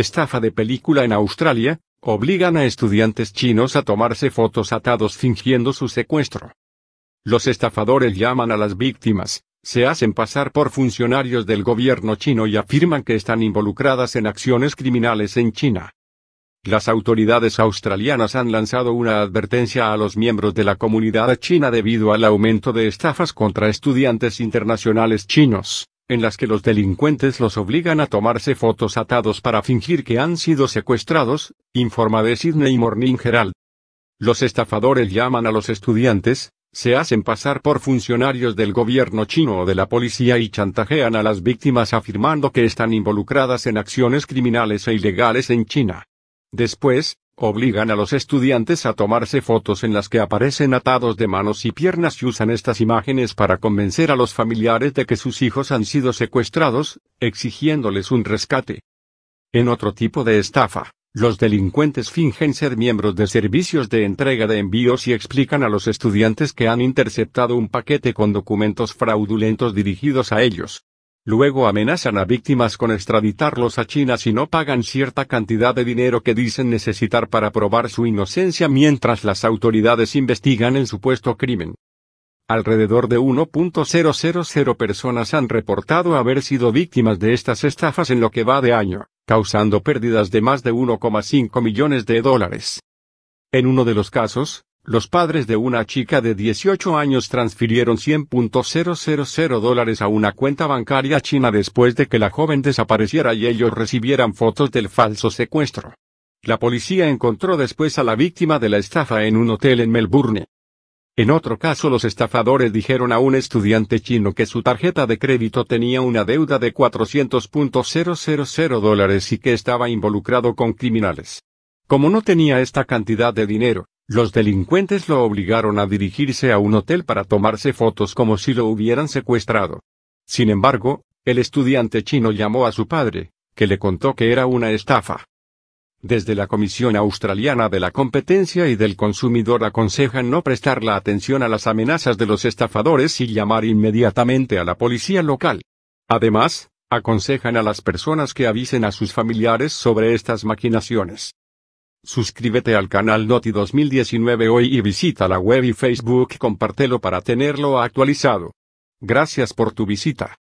Estafa de película en Australia, obligan a estudiantes chinos a tomarse fotos atados fingiendo su secuestro. Los estafadores llaman a las víctimas, se hacen pasar por funcionarios del gobierno chino y afirman que están involucradas en acciones criminales en China. Las autoridades australianas han lanzado una advertencia a los miembros de la comunidad china debido al aumento de estafas contra estudiantes internacionales chinos, en las que los delincuentes los obligan a tomarse fotos atados para fingir que han sido secuestrados, informa de Sydney Morning Herald. Los estafadores llaman a los estudiantes, se hacen pasar por funcionarios del gobierno chino o de la policía y chantajean a las víctimas afirmando que están involucradas en acciones criminales e ilegales en China. Después, obligan a los estudiantes a tomarse fotos en las que aparecen atados de manos y piernas y usan estas imágenes para convencer a los familiares de que sus hijos han sido secuestrados, exigiéndoles un rescate. En otro tipo de estafa, los delincuentes fingen ser miembros de servicios de entrega de envíos y explican a los estudiantes que han interceptado un paquete con documentos fraudulentos dirigidos a ellos. Luego amenazan a víctimas con extraditarlos a China si no pagan cierta cantidad de dinero que dicen necesitar para probar su inocencia mientras las autoridades investigan el supuesto crimen. Alrededor de 1.000 personas han reportado haber sido víctimas de estas estafas en lo que va de año, causando pérdidas de más de 1,5 millones de dólares. En uno de los casos, los padres de una chica de 18 años transfirieron 100.000 dólares a una cuenta bancaria china después de que la joven desapareciera y ellos recibieran fotos del falso secuestro. La policía encontró después a la víctima de la estafa en un hotel en Melbourne. En otro caso los estafadores dijeron a un estudiante chino que su tarjeta de crédito tenía una deuda de 400.000 dólares y que estaba involucrado con criminales. Como no tenía esta cantidad de dinero, los delincuentes lo obligaron a dirigirse a un hotel para tomarse fotos como si lo hubieran secuestrado. Sin embargo, el estudiante chino llamó a su padre, que le contó que era una estafa. Desde la Comisión Australiana de la Competencia y del Consumidor aconsejan no prestar la atención a las amenazas de los estafadores y llamar inmediatamente a la policía local. Además, aconsejan a las personas que avisen a sus familiares sobre estas maquinaciones. Suscríbete al canal Noti 2019 hoy y visita la web y Facebook compártelo para tenerlo actualizado. Gracias por tu visita.